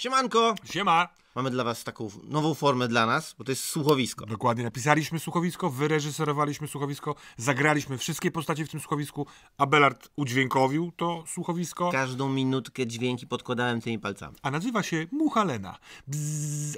Siemanko! Siema! Mamy dla was taką nową formę dla nas, bo to jest słuchowisko. Dokładnie, napisaliśmy słuchowisko, wyreżyserowaliśmy słuchowisko, zagraliśmy wszystkie postacie w tym słuchowisku, Abelard udźwiękowił to słuchowisko. Każdą minutkę dźwięki podkładałem tymi palcami. A nazywa się Muchalena.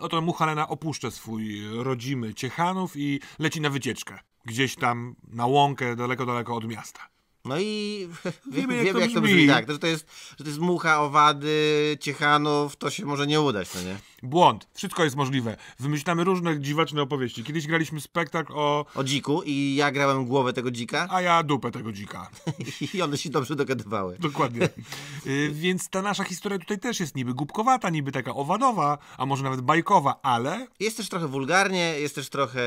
oto Muchalena opuszcza swój rodzimy Ciechanów i leci na wycieczkę. Gdzieś tam na łąkę daleko, daleko od miasta. No i wiemy, jak, to, brzmi. brzmi. Tak, to, że, to jest, że to jest mucha, owady, ciechanów, to się może nie udać, no nie? Błąd. Wszystko jest możliwe. Wymyślamy różne dziwaczne opowieści. Kiedyś graliśmy spektakl o... O dziku i ja grałem głowę tego dzika. A ja dupę tego dzika. I one się dobrze dogadywały. Dokładnie. y, więc ta nasza historia tutaj też jest niby głupkowata, niby taka owadowa, a może nawet bajkowa, ale... Jest też trochę wulgarnie, jest też trochę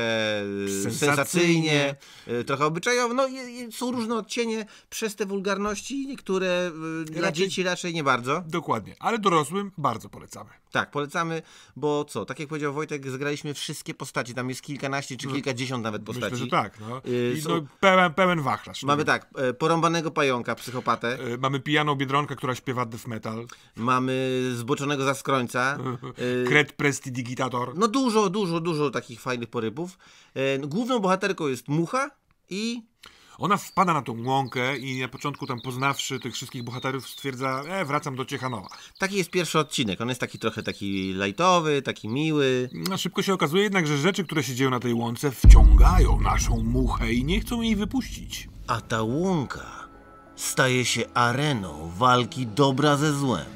y, sensacyjnie, sensacyjnie y, trochę obyczajowo. No, y, są różne odcienie przez te wulgarności, niektóre y, dla raczej... dzieci raczej nie bardzo. Dokładnie, ale dorosłym bardzo polecamy. Tak, polecamy bo co, tak jak powiedział Wojtek, zgraliśmy wszystkie postacie, tam jest kilkanaście czy no, kilkadziesiąt nawet postaci. Myślę, że tak, no. Y, I no, pełen, pełen wachlarz. Mamy tak, e, porąbanego pająka, psychopatę. E, mamy pijaną biedronkę, która śpiewa death metal. Mamy zboczonego zaskrońca. Y, Kret prestidigitator. No dużo, dużo, dużo takich fajnych porybów. E, główną bohaterką jest mucha i ona wpada na tą łąkę i na początku tam poznawszy tych wszystkich bohaterów stwierdza, e, wracam do Ciechanowa. Taki jest pierwszy odcinek. On jest taki trochę taki lightowy, taki miły. No, szybko się okazuje jednak, że rzeczy, które się dzieją na tej łące wciągają naszą muchę i nie chcą jej wypuścić. A ta łąka staje się areną walki dobra ze złem.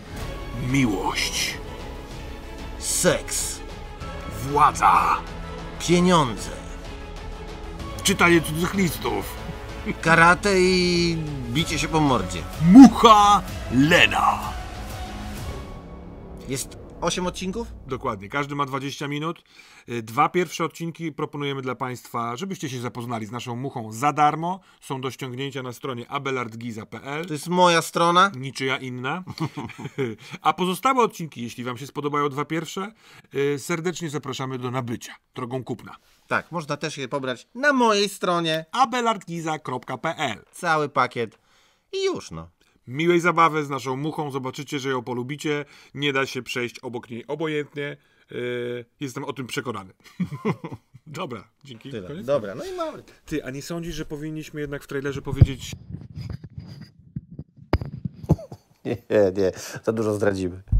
Miłość. Seks. Władza. Pieniądze. Czytanie cudzych listów karate i bicie się po mordzie. Mucha Lena. Jest 8 odcinków? Dokładnie, każdy ma 20 minut. Y, dwa pierwsze odcinki proponujemy dla Państwa, żebyście się zapoznali z naszą muchą za darmo. Są do ściągnięcia na stronie abelardgiza.pl. To jest moja strona. Niczyja inna. A pozostałe odcinki, jeśli Wam się spodobają dwa pierwsze, y, serdecznie zapraszamy do nabycia drogą kupna. Tak, można też je pobrać na mojej stronie abelardgiza.pl. Cały pakiet i już no. Miłej zabawy z naszą muchą, zobaczycie, że ją polubicie. Nie da się przejść obok niej obojętnie. Yy, jestem o tym przekonany. Dobra, dzięki. Tyle. Dobra, no i mamy. Ty, a nie sądzisz, że powinniśmy jednak w trailerze powiedzieć... Nie, nie, za dużo zdradzimy.